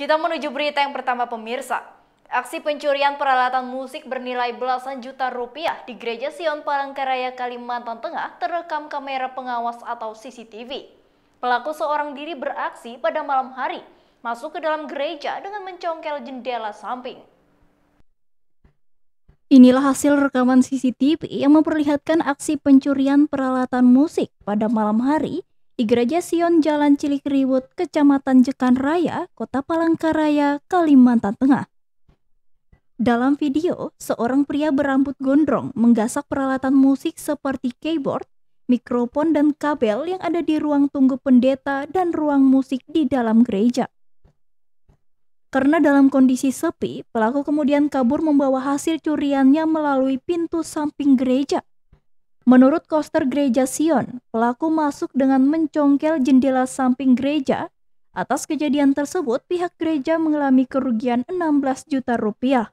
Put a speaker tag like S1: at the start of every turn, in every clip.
S1: Kita menuju berita yang pertama pemirsa. Aksi pencurian peralatan musik bernilai belasan juta rupiah di Gereja Sion Palangkaraya, Kalimantan Tengah terekam kamera pengawas atau CCTV. Pelaku seorang diri beraksi pada malam hari, masuk ke dalam gereja dengan mencongkel jendela samping. Inilah hasil rekaman CCTV yang memperlihatkan aksi pencurian peralatan musik pada malam hari di Gereja Sion Jalan Cilik Riwut, Kecamatan Jekan Raya, Kota Palangkaraya, Kalimantan Tengah. Dalam video, seorang pria berambut gondrong menggasak peralatan musik seperti keyboard, mikrofon dan kabel yang ada di ruang tunggu pendeta dan ruang musik di dalam gereja. Karena dalam kondisi sepi, pelaku kemudian kabur membawa hasil curiannya melalui pintu samping gereja. Menurut koster gereja Sion, pelaku masuk dengan mencongkel jendela samping gereja. Atas kejadian tersebut, pihak gereja mengalami kerugian 16 juta rupiah.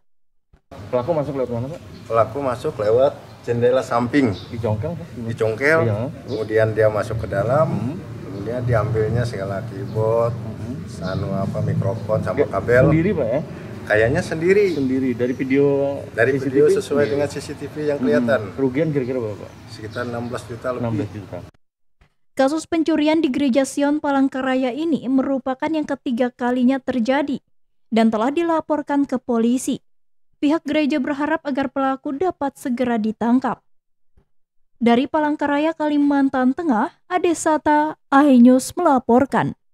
S2: Pelaku masuk lewat mana, Pak? Pelaku masuk lewat jendela samping. Dicongkel, Pak? Dicongkel, iya. kemudian dia masuk ke dalam, mm -hmm. kemudian diambilnya segala keyboard, mm -hmm. sanu apa, mikrofon, sama kabel. Sendiri, Pak, ya? Kayaknya sendiri. Sendiri dari video dari CCTV, video sesuai iya. dengan CCTV yang hmm, kelihatan. Hmm, kerugian kira-kira berapa? Sekitar 16 juta lebih. 16 juta.
S1: Kasus pencurian di Gereja Sion Palangkaraya ini merupakan yang ketiga kalinya terjadi dan telah dilaporkan ke polisi. Pihak gereja berharap agar pelaku dapat segera ditangkap. Dari Palangkaraya, Kalimantan Tengah, Adesata Ainews melaporkan.